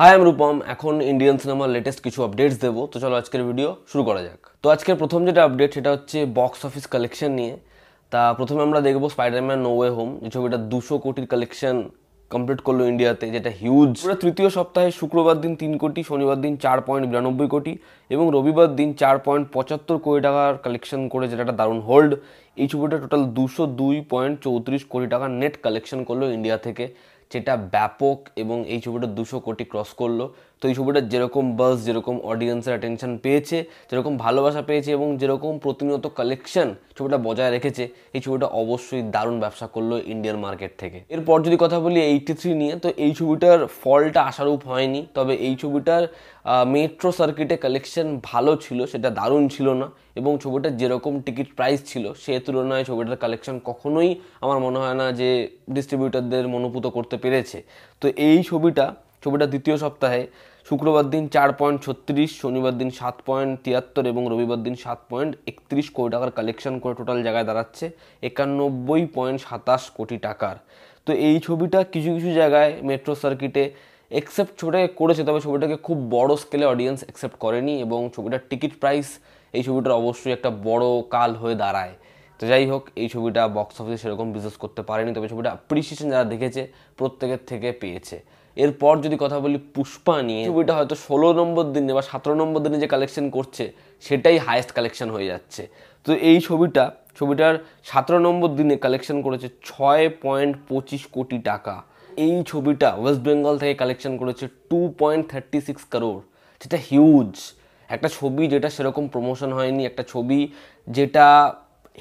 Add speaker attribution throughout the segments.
Speaker 1: high আমি রূপম এখন Indian সিনেমার লেটেস্ট কিছু আপডেটস দেবো তো চলো আজকের ভিডিও শুরু করা যাক তো আজকের প্রথম যেটা আপডেট সেটা হচ্ছে বক্স অফিস কালেকশন নিয়ে তা প্রথমে আমরা দেখবো স্পাইডারম্যান নো ওয়ে হোম যে ছবিটা দুশো কোটির কালেকশন কমপ্লিট করলো ইন্ডিয়াতে যেটা হিউজ পুরো তৃতীয় সপ্তাহে শুক্রবার দিন তিন কোটি শনিবার দিন চার পয়েন্ট বিরানব্বই কোটি এবং রবিবার দিন চার পয়েন্ট পঁচাত্তর কোটি টাকার কালেকশন করে যেটা একটা দারুণ হোল্ড এই ছবিটা টোটাল দুশো দুই পয়েন্ট চৌত্রিশ কোটি টাকা নেট কালেকশন করলো ইন্ডিয়া থেকে যেটা ব্যাপক এবং এই ছবিটা দুশো কোটি ক্রস করলো তো এই ছবিটা যেরকম বাস যেরকম অডিয়েন্সের অ্যাটেনশন পেয়েছে যেরকম ভালোবাসা পেয়েছে এবং যেরকম প্রতিনিয়ত কালেকশন ছবিটা বজায় রেখেছে এই ছবিটা অবশ্যই দারুণ ব্যবসা করলো ইন্ডিয়ান মার্কেট থেকে এরপর যদি কথা বলি এইটি থ্রি নিয়ে তো এই ছবিটার ফলটা আশারূপ হয়নি তবে এই ছবিটার মেট্রো সার্কিটে কালেকশন ভালো ছিল সেটা দারুণ ছিল না এবং ছবিটার যেরকম টিকিট প্রাইস ছিল সে তুলনায় ছবিটার কালেকশন কখনোই আমার মনে হয় না যে ডিস্ট্রিবিউটারদের মনোপুত করতে পেরেছে তো এই ছবিটা ছবিটা দ্বিতীয় সপ্তাহে শুক্রবার দিন চার পয়েন্ট ছত্রিশ শনিবার দিন সাত পয়েন্ট তিয়াত্তর এবং রবিবার দিন সাত পয়েন্ট একত্রিশ কোটি টাকার কালেকশন করে টোটাল জায়গায় দাঁড়াচ্ছে একানব্বই পয়েন্ট সাতাশ কোটি টাকার তো এই ছবিটা কিছু কিছু জায়গায় মেট্রো সার্কিটে একসেপ্ট ছোটে করেছে তবে ছবিটাকে খুব বড় স্কেলে অডিয়েন্স অ্যাকসেপ্ট করেনি এবং ছবিটার টিকিট প্রাইস এই ছবিটার অবশ্যই একটা বড় কাল হয়ে দাঁড়ায় তো যাই হোক এই ছবিটা বক্স অফিসে সেরকম বিজনেস করতে পারেনি তবে ছবিটা অ্যাপ্রিসিয়েশন যারা দেখেছে প্রত্যেকের থেকে পেয়েছে এরপর যদি কথা বলি পুষ্পা নিয়ে ছবিটা হয়তো ষোলো নম্বর দিনে বা সতেরো নম্বর দিনে যে কালেকশন করছে সেটাই হায়েস্ট কালেকশন হয়ে যাচ্ছে তো এই ছবিটা ছবিটার সতেরো নম্বর দিনে কালেকশন করেছে ছয় পয়েন্ট পঁচিশ কোটি টাকা এই ছবিটা ওয়েস্ট বেঙ্গল থেকে কালেকশন করেছে টু পয়েন্ট থার্টি সিক্স কারোর যেটা হিউজ একটা ছবি যেটা সেরকম প্রমোশন হয়নি একটা ছবি যেটা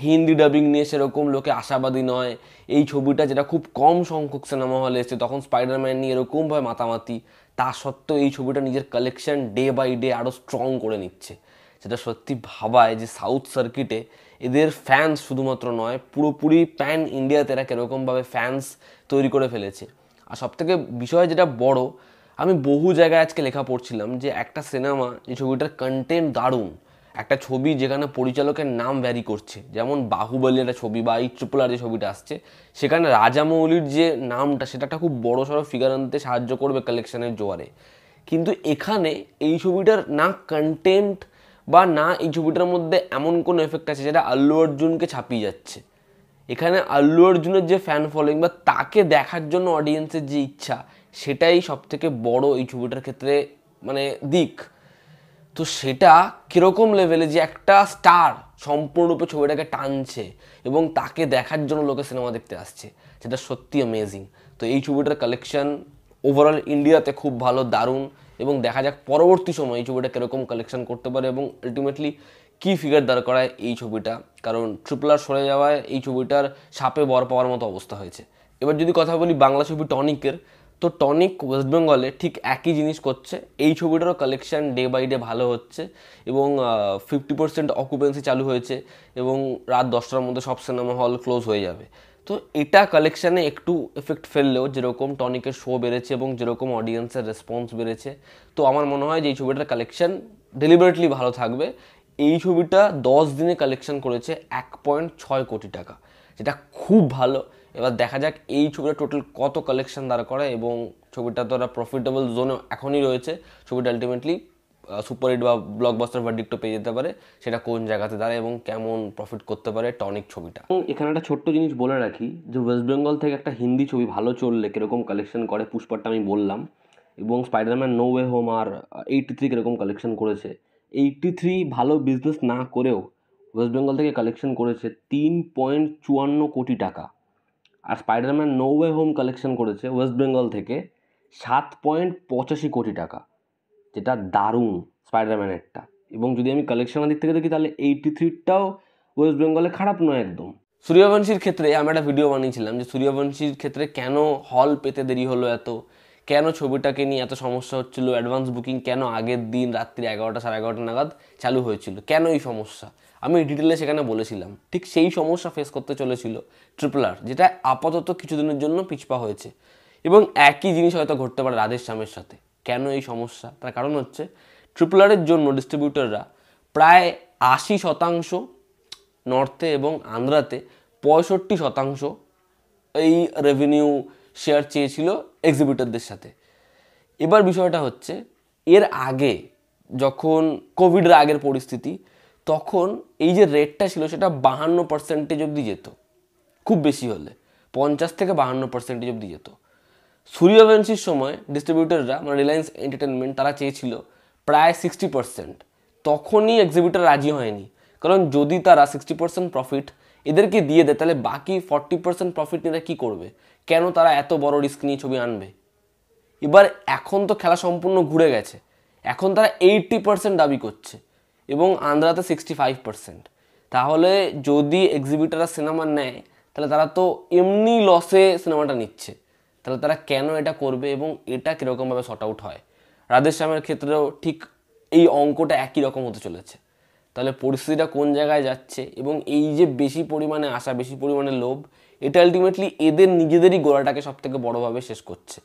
Speaker 1: হিন্দি ডাবিং নিয়ে সেরকম লোকে আশাবাদী নয় এই ছবিটা যেটা খুব কম সংখ্যক সিনেমা হলে এসেছে তখন স্পাইডারম্যান নিয়ে এরকমভাবে মাতামাতি তা সত্ত্বেও এই ছবিটা নিজের কালেকশন ডে বাই ডে আরও স্ট্রং করে নিচ্ছে সেটা সত্যি ভাবায় যে সাউথ সার্কিটে এদের ফ্যান্স শুধুমাত্র নয় পুরোপুরি প্যান ইন্ডিয়াতে এরা কীরকমভাবে ফ্যান্স তৈরি করে ফেলেছে আর সবথেকে বিষয় যেটা বড় আমি বহু জায়গায় আজকে লেখা পড়ছিলাম যে একটা সিনেমা যে ছবিটার কন্টেন্ট দারুণ একটা ছবি যেখানে পরিচালকের নাম ভ্যারি করছে যেমন বাহুবলী একটা ছবি বা এই ট্রিপল যে ছবিটা আসছে সেখানে রাজামৌলির যে নামটা সেটা একটা খুব বড় সড়ো ফিগার আনতে সাহায্য করবে কালেকশনের জোয়ারে কিন্তু এখানে এই ছবিটার না কন্টেন্ট বা না এই ছবিটার মধ্যে এমন কোনো এফেক্ট আছে যেটা আল্লু অর্জুনকে ছাপিয়ে যাচ্ছে এখানে আল্লু অর্জুনের যে ফ্যান ফলোয়িং বা তাকে দেখার জন্য অডিয়েন্সের যে ইচ্ছা সেটাই সবথেকে বড় এই ছবিটার ক্ষেত্রে মানে দিক তো সেটা কীরকম লেভেলে যে একটা স্টার সম্পূর্ণরূপে ছবিটাকে টানছে এবং তাকে দেখার জন্য লোকে সিনেমা দেখতে আসছে সেটা সত্যি অ্যামেজিং তো এই ছবিটার কালেকশন ওভারঅল ইন্ডিয়াতে খুব ভালো দারুণ এবং দেখা যাক পরবর্তী সময় এই ছবিটা কীরকম কালেকশন করতে পারে এবং আলটিমেটলি কী ফিগার দাঁড় করায় এই ছবিটা কারণ ট্রিপলার সরে যাওয়ায় এই ছবিটার সাপে বর পাওয়ার মতো অবস্থা হয়েছে এবার যদি কথা বলি বাংলা ছবি টনিকের তো টনিক ওয়েস্ট বেঙ্গলে ঠিক একই জিনিস করছে এই ছবিটারও কালেকশান ডে বাই ডে ভালো হচ্ছে এবং ফিফটি পার্সেন্ট অকুপেন্সি চালু হয়েছে এবং রাত দশটার মধ্যে সব সিনেমা হল ক্লোজ হয়ে যাবে তো এটা কালেকশানে একটু এফেক্ট ফেললেও যেরকম টনিকের শো বেড়েছে এবং যেরকম অডিয়েন্সের রেসপন্স বেড়েছে তো আমার মনে হয় যে এই ছবিটার কালেকশান ডেলিভারেটলি ভালো থাকবে এই ছবিটা দশ দিনে কালেকশান করেছে এক পয়েন্ট ছয় কোটি টাকা যেটা খুব ভালো এবার দেখা যাক এই ছবিটা টোটাল কত কালেকশন দাঁড় করে এবং ছবিটা তো একটা প্রফিটেবল জোনে এখনই রয়েছে ছবিটা আলটিমেটলি হিট বা ব্লকবাস্টার ভার্ডিক্টও পেয়ে যেতে পারে সেটা কোন জায়গাতে দাঁড়ায় এবং কেমন প্রফিট করতে পারে টনিক ছবিটা এখানে একটা ছোট্ট জিনিস বলে রাখি যে ওয়েস্ট বেঙ্গল থেকে একটা হিন্দি ছবি ভালো চললে কীরকম কালেকশন করে পুষ্পারটা আমি বললাম এবং স্পাইডারম্যান নো ওয়ে হোম আর এইটি থ্রি কীরকম কালেকশন করেছে এইটি থ্রি ভালো বিজনেস না করেও ওয়েস্ট বেঙ্গল থেকে কালেকশন করেছে তিন পয়েন্ট চুয়ান্ন কোটি টাকা আর Spiderman No Way Home collection করেছে ওয়েস্ট বেঙ্গল থেকে সাত পয়েন্ট পঁচাশি কোটি টাকা যেটা দারুণ স্পাইডারম্যানেরটা এবং যদি আমি কালেকশনের দিক থেকে দেখি তাহলে এইটি থ্রিটাও ওয়েস্ট বেঙ্গলে খারাপ নয় একদম সূর্যবংশীর ক্ষেত্রে আমি একটা ভিডিও বানিয়েছিলাম যে সূর্যবংশীর ক্ষেত্রে কেন হল পেতে দেরি হলো এত কেন ছবিটাকে নিয়ে এত সমস্যা হচ্ছিল অ্যাডভান্স বুকিং কেন আগের দিন রাত্রি এগারোটা সাড়ে এগারোটা নাগাদ চালু হয়েছিল কেন এই সমস্যা আমি ডিটেলে সেখানে বলেছিলাম ঠিক সেই সমস্যা ফেস করতে চলেছিল ট্রিপলার যেটা আপাতত কিছুদিনের জন্য পিছপা হয়েছে এবং একই জিনিস হয়তো ঘটতে পারে রাধেশ্যামের সাথে কেন এই সমস্যা তার কারণ হচ্ছে ট্রিপলারের জন্য ডিস্ট্রিবিউটররা প্রায় আশি শতাংশ নর্থে এবং আন্ধ্রাতে পঁয়ষট্টি শতাংশ এই রেভিনিউ শেয়ার চেয়েছিল এক্সিবিটরদের সাথে এবার বিষয়টা হচ্ছে এর আগে যখন কোভিডের আগের পরিস্থিতি তখন এই যে রেটটা ছিল সেটা বাহান্ন পার্সেন্টেজ অবধি যেত খুব বেশি হলে পঞ্চাশ থেকে বাহান্ন পার্সেন্টেজ অবধি যেত সূর্যবংশীর সময় ডিস্ট্রিবিউটররা মানে রিলায়েন্স এন্টারটেনমেন্ট তারা চেয়েছিল প্রায় সিক্সটি পার্সেন্ট তখনই এক্সিবিটার রাজি হয়নি কারণ যদি তারা সিক্সটি পার্সেন্ট প্রফিট এদেরকে দিয়ে দেয় তাহলে বাকি ফর্টি পার্সেন্ট প্রফিট নিয়ে কী করবে কেন তারা এত বড় রিস্ক নিয়ে ছবি আনবে এবার এখন তো খেলা সম্পূর্ণ ঘুরে গেছে এখন তারা এইট্টি পার্সেন্ট দাবি করছে এবং আন্ধ্রাতে সিক্সটি ফাইভ পার্সেন্ট তাহলে যদি এক্সিবিটাররা সিনেমা নেয় তাহলে তারা তো এমনি লসে সিনেমাটা নিচ্ছে তাহলে তারা কেন এটা করবে এবং এটা কীরকমভাবে শর্ট আউট হয় রাধেশ্যামের ক্ষেত্রেও ঠিক এই অঙ্কটা একই রকম হতে চলেছে তাহলে পরিস্থিতিটা কোন জায়গায় যাচ্ছে এবং এই যে বেশি পরিমাণে আসা বেশি পরিমাণে লোভ এটা আলটিমেটলি এদের নিজেদেরই গোড়াটাকে সবথেকে বড়োভাবে শেষ করছে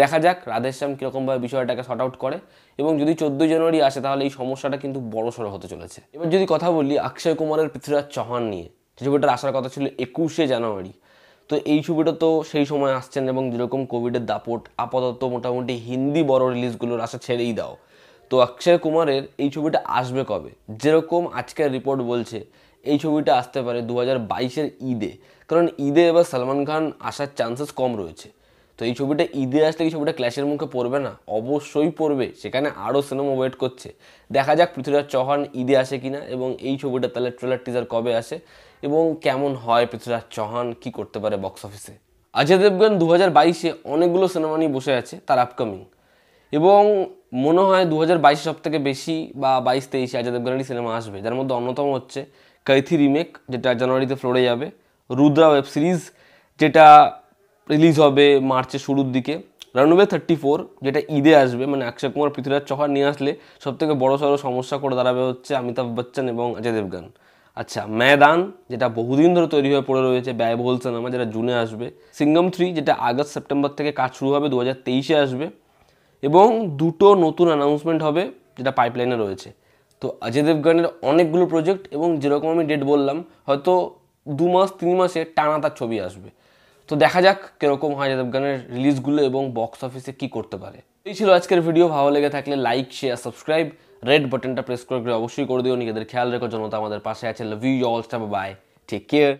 Speaker 1: দেখা যাক রাধেশ্যাম কীরকমভাবে বিষয়টাকে শর্ট আউট করে এবং যদি চোদ্দোই জানুয়ারি আসে তাহলে এই সমস্যাটা কিন্তু বড়সড় হতে চলেছে এবার যদি কথা বলি অক্ষয় কুমারের পৃথ্বীরাজ চৌহান নিয়ে যে ছবিটার আসার কথা ছিল একুশে জানুয়ারি তো এই ছবিটা তো সেই সময় আসছেন এবং যেরকম কোভিডের দাপট আপাতত মোটামুটি হিন্দি বড় রিলিজগুলোর আশা ছেড়েই দাও তো অক্ষয় কুমারের এই ছবিটা আসবে কবে যেরকম আজকের রিপোর্ট বলছে এই ছবিটা আসতে পারে দু হাজার বাইশের ঈদে কারণ ঈদে এবার সালমান খান আসার চান্সেস কম রয়েছে তো এই ছবিটা ঈদে আসলে কি ছবিটা ক্ল্যাশের মুখে পড়বে না অবশ্যই পড়বে সেখানে আরও সিনেমা ওয়েট করছে দেখা যাক পৃথ্বীরাজ চৌহান ঈদে আসে কিনা এবং এই ছবিটা তাহলে ট্রেলার টিজার কবে আসে এবং কেমন হয় পৃথ্বীরাজ চৌহান কি করতে পারে বক্স অফিসে অজয় দেবগান দু হাজার বাইশে অনেকগুলো সিনেমা নিয়ে বসে আছে তার আপকামিং এবং মনে হয় দু হাজার বাইশে সব থেকে বেশি বা বাইশ তেইশে অজয় দেবগানেরই সিনেমা আসবে যার মধ্যে অন্যতম হচ্ছে কৈথি রিমেক যেটা জানুয়ারিতে ফ্লোরে যাবে রুদ্রা ওয়েব সিরিজ যেটা রিলিজ হবে মার্চের শুরুর দিকে রানওয়ে থার্টি ফোর যেটা ঈদে আসবে মানে অক্ষয় কুমার পৃথ্বীরাজ চৌহান নিয়ে আসলে সবথেকে বড় সড়ো সমস্যা করে দাঁড়াবে হচ্ছে অমিতাভ বচ্চন এবং অজয় দেবগান আচ্ছা ম্যাদান যেটা বহুদিন ধরে তৈরি হয়ে পড়ে রয়েছে ব্যয়বহুল সিনেমা যেটা জুনে আসবে সিঙ্গম থ্রি যেটা আগস্ট সেপ্টেম্বর থেকে কাজ শুরু হবে দু হাজার তেইশে আসবে এবং দুটো নতুন অ্যানাউন্সমেন্ট হবে যেটা পাইপলাইনে রয়েছে তো অজয় দেবগানের অনেকগুলো প্রজেক্ট এবং যেরকম আমি ডেট বললাম হয়তো দু মাস তিন মাসে টানা তার ছবি আসবে তো দেখা যাক কীরকম হয় দেবগানের রিলিজগুলো এবং বক্স অফিসে কি করতে পারে এই ছিল আজকের ভিডিও ভালো লেগে থাকলে লাইক শেয়ার সাবস্ক্রাইব রেড বাটনটা প্রেস করে অবশ্যই করে দিও নিজেদের খেয়াল রেখো জনতা আমাদের পাশে আছে লভ ইউ স্টাপ বাই টেক কেয়ার